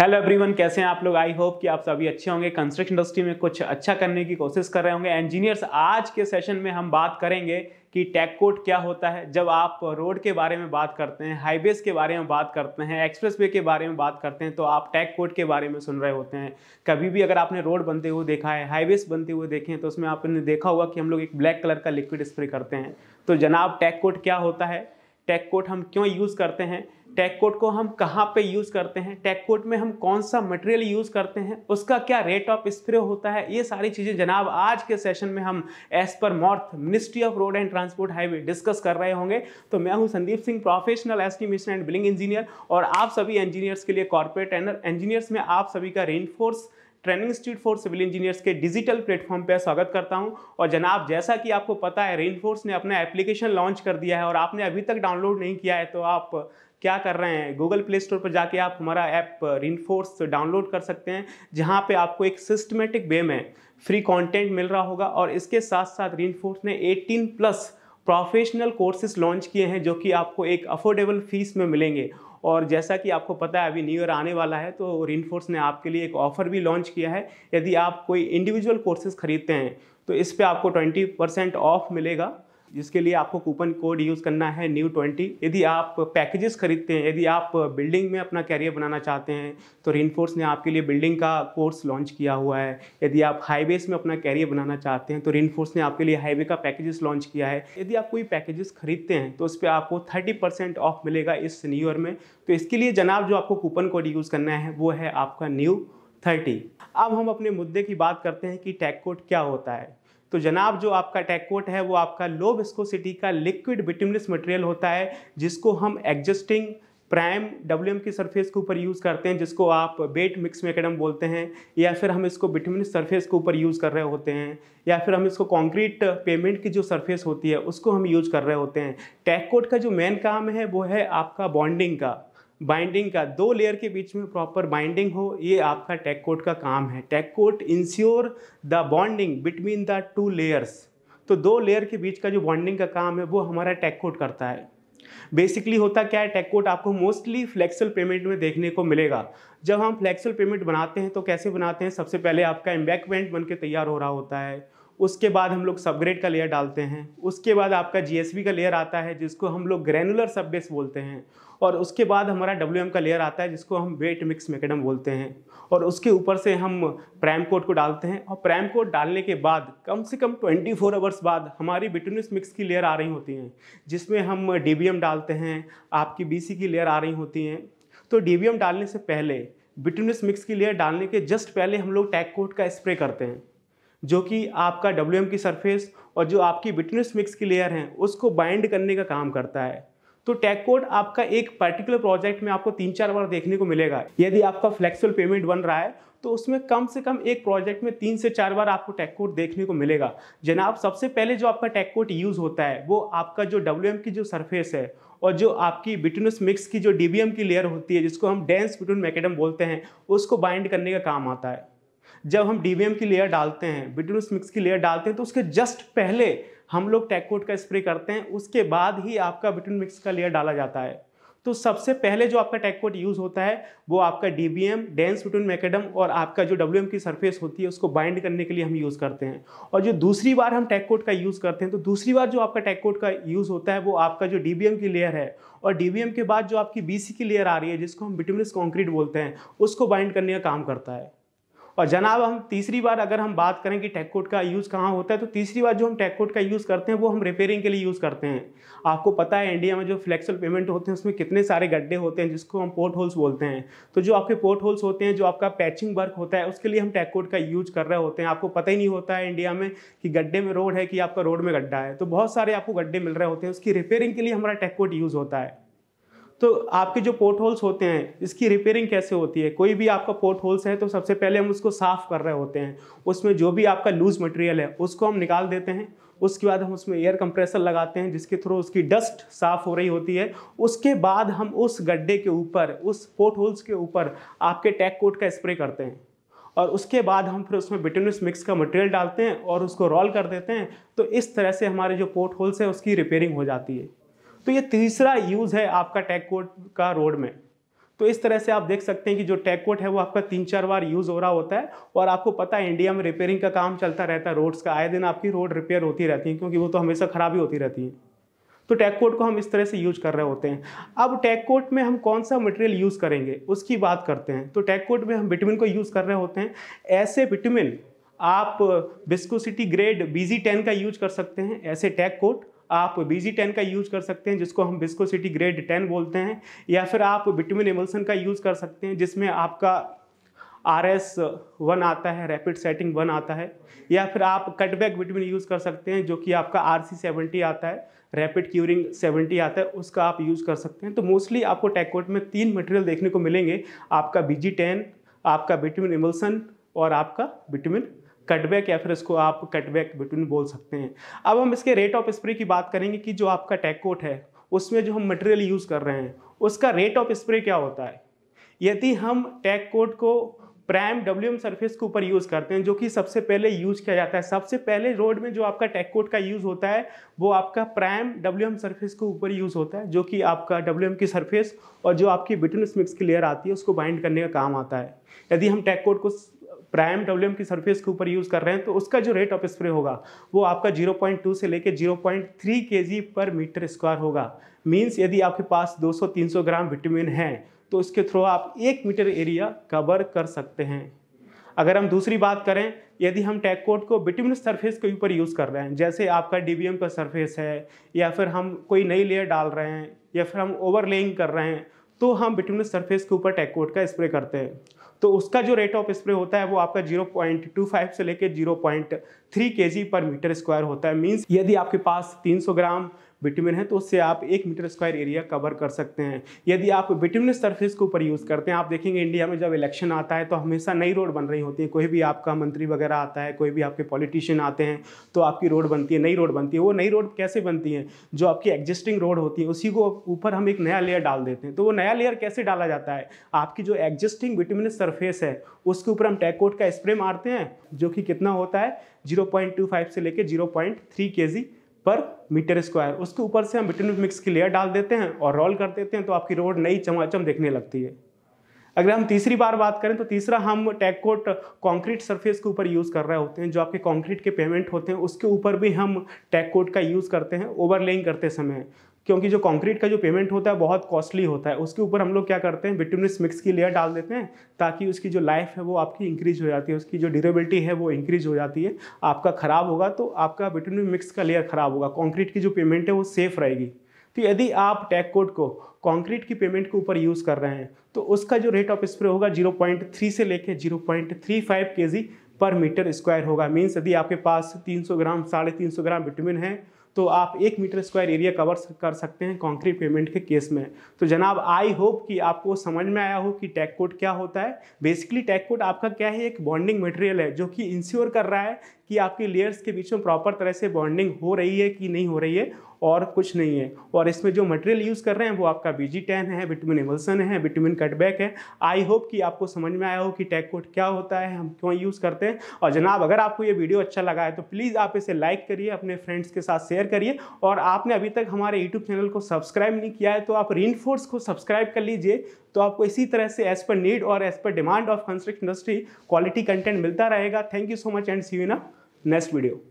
hello everyone कैसे हैं आप लोग आई होप कि आप सभी अच्छे होंगे कंस्ट्रक्शन इंडस्ट्री में कुछ अच्छा करने की कोशिश कर रहे होंगे इंजीनियर्स आज के सेशन में हम बात करेंगे कि टैग कोड क्या होता है जब आप रोड के बारे में बात करते हैं हाईवेज के बारे में बात करते हैं एक्सप्रेसवे के बारे में बात करते हैं तो आप टैग कोड के बारे में सुन रहे होते हैं कभी भी अगर आपने रोड बनते हुए देखा है हाईवेज बनते हुए देखे हैं तो उसमें आपने देखा होगा कि हम लोग एक ब्लैक कलर का लिक्विड स्प्रे करते हैं तो जनाब टैग कोड क्या होता है टैग कोड हम क्यों यूज़ करते हैं टैग कोड को हम कहाँ पे यूज़ करते हैं टैग कोड में हम कौन सा मटेरियल यूज़ करते हैं उसका क्या रेट ऑफ स्प्रे होता है ये सारी चीज़ें जनाब आज के सेशन में हम as per MORTH ministry of road and transport highway discuss कर रहे होंगे तो मैं हूँ Sandeep Singh professional estimation and billing engineer और आप सभी इंजीनियर्स के लिए कॉर्पोरेट एनर इंजीनियर्स में आप सभी का reinforce training institute for civil engineers के डिजिटल प्लेटफॉर्म पर स्वागत करता हूं और जनाब जैसा कि आपको पता है रेन ने अपना एप्लीकेशन लॉन्च कर दिया है और आपने अभी तक डाउनलोड नहीं किया है तो आप क्या कर रहे हैं गूगल प्ले स्टोर पर जाके आप हमारा ऐप रिनफोर्स डाउनलोड कर सकते हैं जहाँ पर आपको एक सिस्टमेटिक वे में फ्री कॉन्टेंट मिल रहा होगा और इसके साथ साथ रिनफोर्स ने eighteen plus professional courses launch किए हैं जो कि आपको एक अफोर्डेबल फीस में मिलेंगे और जैसा कि आपको पता है अभी न्यू ईयर आने वाला है तो रिनफोर्स ने आपके लिए एक ऑफर भी लॉन्च किया है यदि आप कोई इंडिविजुअल कोर्सेज खरीदते हैं तो इस पर आपको ट्वेंटी परसेंट ऑफ मिलेगा जिसके लिए आपको कूपन कोड यूज़ करना है न्यू ट्वेंटी यदि आप पैकेजेस खरीदते हैं यदि आप बिल्डिंग में अपना कैरियर बनाना चाहते हैं तो रेनफोर्स ने आपके लिए बिल्डिंग का कोर्स लॉन्च किया हुआ है यदि आप हाईवेज में अपना कैरियर बनाना चाहते हैं तो रेनफोर्स ने आपके लिए हाईवे का पैकेजेस लॉन्च किया है यदि आप कोई पैकेजेस खरीदते हैं तो उस पर आपको थर्टी परसेंट ऑफ मिलेगा इस न्यू ईयर में तो इसके लिए जनाब जो आपको कूपन कोड यूज़ करना है वो है आपका न्यू थर्टी अब हम अपने मुद्दे की बात करते हैं कि टैग कोड क्या होता है तो जनाब जो आपका टैकोट है वो आपका लो विस्कोसिटी का लिक्विड बिटुमिनस मटेरियल होता है जिसको हम एग्जिस्टिंग प्राइम डब्ल्यू की सरफेस के ऊपर यूज़ करते हैं जिसको आप बेट मिक्स मैकेडम बोलते हैं या फिर हम इसको बिटमिनस सरफेस के ऊपर यूज़ कर रहे होते हैं या फिर हम इसको कंक्रीट पेमेंट की जो सरफेस होती है उसको हम यूज कर रहे होते हैं टैक कोट का जो मेन काम है वो है आपका बॉन्डिंग का बाइंडिंग का दो लेयर के बीच में प्रॉपर बाइंडिंग हो ये आपका टैक कोट का काम है tack coat ensure the bonding between the two layers तो दो लेयर के बीच का जो बॉन्डिंग का काम है वो हमारा टैक कोट करता है बेसिकली होता क्या है टैक कोट आपको मोस्टली फ्लेक्सल पेमेंट में देखने को मिलेगा जब हम फ्लेक्सल पेमेंट बनाते हैं तो कैसे बनाते हैं सबसे पहले आपका एम्बैकमेंट बन के तैयार हो रहा होता है उसके बाद हम लोग सबग्रेड का लेयर डालते हैं उसके बाद आपका जी का लेयर आता है जिसको हम लोग ग्रैनुलर सबबेस बोलते हैं और उसके बाद हमारा डब्ल्यू का लेयर आता है जिसको हम वेट मिक्स मैकेडम बोलते हैं और उसके ऊपर से हम प्राइम कोट को डालते हैं और प्राइम कोट डालने के बाद कम से कम 24 फोर आवर्स बाद हमारी बिटूनिस मिक्स की लेयर आ रही होती हैं जिसमें हम डी डालते हैं आपकी बी की लेयर आ रही होती हैं तो डी डालने से पहले बिटूनिस मिक्स की लेयर डालने के जस्ट पहले हम लोग टैक कोट का स्प्रे करते हैं जो कि आपका डब्ल्यू की सरफेस और जो आपकी बिटनेस मिक्स की लेयर हैं उसको बाइंड करने का काम करता है तो टैग कोड आपका एक पर्टिकुलर प्रोजेक्ट में आपको तीन चार बार देखने को मिलेगा यदि आपका फ्लेक्सिबल पेमेंट बन रहा है तो उसमें कम से कम एक प्रोजेक्ट में तीन से चार बार आपको टैग कोड देखने को मिलेगा जनाब सबसे पहले जो आपका टैग कोड यूज़ होता है वो आपका जो डब्ल्यू की जो सरफेस है और जो आपकी बिटनस मिक्स की जो डी की लेयर होती है जिसको हम डेंस बिटून मैकेडम बोलते हैं उसको बाइंड करने का काम आता है जब हम डी की लेयर डालते हैं बिटनूस मिक्स की लेयर डालते हैं तो उसके जस्ट पहले हम लोग टैकोट का स्प्रे करते हैं उसके बाद ही आपका बिटून मिक्स का लेयर डाला जाता है तो सबसे पहले जो आपका टैकोट यूज़ होता है वो आपका D B M dense bitumen macadam और आपका जो डब्ल्यू एम की सरफेस होती है उसको बाइंड करने के लिए हम यूज़ करते हैं और जो दूसरी बार हम टैकोट का यूज़ करते हैं तो दूसरी बार जो आपका टैकोट का यूज़ होता है वो आपका जो डी की लेयर है और डी एम के बाद जो आपकी बी की लेयर आ रही है जिसको हम बिटूमिनस कॉन्क्रीट बोलते हैं उसको बाइंड करने का काम करता है और जनाब हम तीसरी बार अगर हम बात करें कि टैग कोड का यूज़ कहाँ होता है तो तीसरी बार जो हम टैग कोड का यूज़ करते हैं वो हम रिपेयरिंग के लिए यूज़ करते हैं आपको पता है इंडिया में जो फ्लेक्सल पेमेंट होते हैं उसमें कितने सारे गड्ढे होते हैं जिसको हम पोर्ट होल्स बोलते हैं तो जो आपके पोर्ट होल्स होते हैं जो आपका पैचिंग वर्क होता है उसके लिए हम टैग कोड का यूज़ कर रहे होते हैं आपको पता ही नहीं होता है इंडिया में कि गड्ढे में रोड है कि आपका रोड में गड्ढा है तो बहुत सारे आपको गड्ढे मिल रहे होते हैं उसकी रिपेयरिंग के लिए हमारा टैक कोड यूज़ होता है तो आपके जो पोर्ट होल्स होते हैं इसकी रिपेयरिंग कैसे होती है कोई भी आपका पोर्ट होल्स है तो सबसे पहले हम उसको साफ़ कर रहे होते हैं उसमें जो भी आपका लूज़ मटेरियल है उसको हम निकाल देते हैं उसके बाद हम उसमें एयर कंप्रेसर लगाते हैं जिसके थ्रू उसकी डस्ट साफ़ हो रही होती है उसके बाद हम उस गड्ढे के ऊपर उस पोर्ट होल्स के ऊपर आपके टैक कोट का स्प्रे करते हैं और उसके बाद हम फिर उसमें बिटेनस मिक्स का मटेरियल डालते हैं और उसको रोल कर देते हैं तो इस तरह से हमारे जो पोर्ट होल्स हैं उसकी रिपेयरिंग हो जाती है तो ये तीसरा यूज़ है आपका टैग कोड का रोड में तो इस तरह से आप देख सकते हैं कि जो टैग कोड है वो आपका तीन चार बार यूज़ हो रहा होता है और आपको पता है इंडिया में रिपेयरिंग का काम चलता रहता है रोड्स का आए दिन आपकी रोड रिपेयर होती रहती है क्योंकि वो तो हमेशा ख़राबी होती रहती है तो टैग कोड को हम इस तरह से यूज कर रहे होते हैं अब टैग कोड में हम कौन सा मटेरियल यूज़ करेंगे उसकी बात करते हैं तो टैग कोड में हम विटामिन को यूज़ कर रहे होते हैं ऐसे विटामिन आप viscosity grade V G ten का यूज कर सकते हैं ऐसे टैग कोट आप बीजी टेन का यूज़ कर सकते हैं जिसको हम बिस्कोसिटी ग्रेड टेन बोलते हैं या फिर आप विटामिन एमल्सन का यूज़ कर सकते हैं जिसमें आपका आर एस वन आता है रैपिड सेटिंग वन आता है या फिर आप कटबैक विटमिन यूज़ कर सकते हैं जो कि आपका आर सी सेवेंटी आता है रैपिड क्यूरिंग सेवेंटी आता है उसका आप यूज़ कर सकते हैं तो मोस्टली आपको टैकोट में तीन मटेरियल देखने को मिलेंगे आपका बीजी टेन आपका विटामिन इमल्सन और आपका विटामिन कटबैक या फिर इसको आप कटबैक बिटवीन बोल सकते हैं अब हम इसके रेट ऑफ स्प्रे की बात करेंगे कि जो आपका टैकोट है उसमें जो हम मटेरियल यूज़ कर रहे हैं उसका रेट ऑफ स्प्रे क्या होता है यदि हम टैक कोट को प्राइम डब्ल्यू सरफेस के ऊपर यूज़ करते हैं जो कि सबसे पहले यूज किया जाता है सबसे पहले रोड में जो आपका टैक कोट का यूज़ होता है वो आपका प्राइम डब्ल्यू सरफेस के ऊपर यूज़ होता है जो कि आपका डब्ल्यू की सरफेस और जो आपकी बिटनस मिक्स की लेयर आती है उसको बाइंड करने का काम आता है यदि हम टैक कोट को प्राइम डब्ल्यू की सरफेस के ऊपर यूज़ कर रहे हैं तो उसका जो रेट ऑफ स्प्रे होगा वो आपका 0.2 से लेके 0.3 केजी पर मीटर स्क्वायर होगा मीन्स यदि आपके पास 200-300 ग्राम विटामिन है तो उसके थ्रू आप एक मीटर एरिया कवर कर सकते हैं अगर हम दूसरी बात करें यदि हम कोट को विटामिन सरफेस के ऊपर यूज़ कर रहे हैं जैसे आपका डी का सरफेस है या फिर हम कोई नई लेयर डाल रहे हैं या फिर हम ओवरलेइंग कर रहे हैं तो हम बिटुमिनस सरफेस के ऊपर टैकोट का स्प्रे करते हैं तो उसका जो रेट ऑफ स्प्रे होता है वो आपका 0.25 से लेकर 0.3 केजी पर मीटर स्क्वायर होता है मींस यदि आपके पास 300 ग्राम बिटुमिन है तो उससे आप एक मीटर स्क्वायर एरिया कवर कर सकते हैं यदि आप बिटुमिनस सरफेस के ऊपर यूज़ करते हैं आप देखेंगे इंडिया में जब इलेक्शन आता है तो हमेशा नई रोड बन रही होती है कोई भी आपका मंत्री वगैरह आता है कोई भी आपके पॉलिटिशियन आते हैं तो आपकी रोड बनती है नई रोड बनती है वो नई रोड कैसे बनती है जो आपकी एग्जिस्टिंग रोड होती है उसी को ऊपर हम एक नया लेयर डाल देते हैं तो वो नया लेयर कैसे डाला जाता है आपकी जो एग्जिस्टिंग विटामिनस सरफेस है उसके ऊपर हम टैकोट का स्प्रे मारते हैं जो कि कितना होता है 0.25 से लेकर 0.3 केजी पर मीटर स्क्वायर उसके ऊपर से हम बिटिन मिक्स की लेयर डाल देते हैं और रोल कर देते हैं तो आपकी रोड नई चमाचम देखने लगती है अगर हम तीसरी बार बात करें तो तीसरा हम टैगकोट कंक्रीट सरफेस के ऊपर यूज़ कर रहे होते हैं जो आपके कंक्रीट के पेमेंट होते हैं उसके ऊपर भी हम टैगकोट का यूज़ करते हैं ओवरलेइंग करते समय क्योंकि जो कंक्रीट का जो पेमेंट होता है बहुत कॉस्टली होता है उसके ऊपर हम लोग क्या करते हैं बिटुमिनस मिक्स की लेयर डाल देते हैं ताकि उसकी जो लाइफ है वो आपकी इंक्रीज हो जाती है उसकी जो ड्यूरेबिलिटी है वो इंक्रीज हो जाती है आपका ख़राब होगा तो आपका बिटुमिनस मिक्स का लेयर ख़राब होगा कॉन्क्रीट की जो पेमेंट है वो सेफ रहेगी तो यदि आप टैग कोड को कॉन्क्रीट की पेमेंट के ऊपर यूज़ कर रहे हैं तो उसका जो रेट ऑफ स्प्रे होगा थ्री से लेके के जी पर मीटर स्क्वायर होगा मीन्स यदि आपके पास सौ ग्राम साढ़े तीन ग्राम विटामिन है तो आप एक मीटर स्क्वायर एरिया कवर कर सकते हैं कॉन्क्रीट पेमेंट के केस में तो जनाब आई होप कि आपको समझ में आया हो कि टैग कोड क्या होता है बेसिकली टैक कोड आपका क्या है एक बॉन्डिंग मटेरियल है जो कि इंश्योर कर रहा है कि आपके लेयर्स के बीच में प्रॉपर तरह से बॉन्डिंग हो रही है कि नहीं हो रही है और कुछ नहीं है और इसमें जो मटेरियल यूज़ कर रहे हैं वो आपका बी जी टेन है विटमिन एमल्सन है विटमिन कटबैक है आई होप कि आपको समझ में आया हो कि टैग कोड क्या होता है हम क्यों यूज़ करते हैं और जनाब अगर आपको ये वीडियो अच्छा लगा है तो प्लीज़ आप इसे लाइक करिए अपने फ्रेंड्स के साथ शेयर करिए और आपने अभी तक हमारे यूट्यूब चैनल को सब्सक्राइब नहीं किया है तो आप रीनफोर्स को सब्सक्राइब कर लीजिए तो आपको इसी तरह से एज पर नीड और as per demand of construction industry quality content मिलता रहेगा thank you so much and see you ना नेक्स्ट वीडियो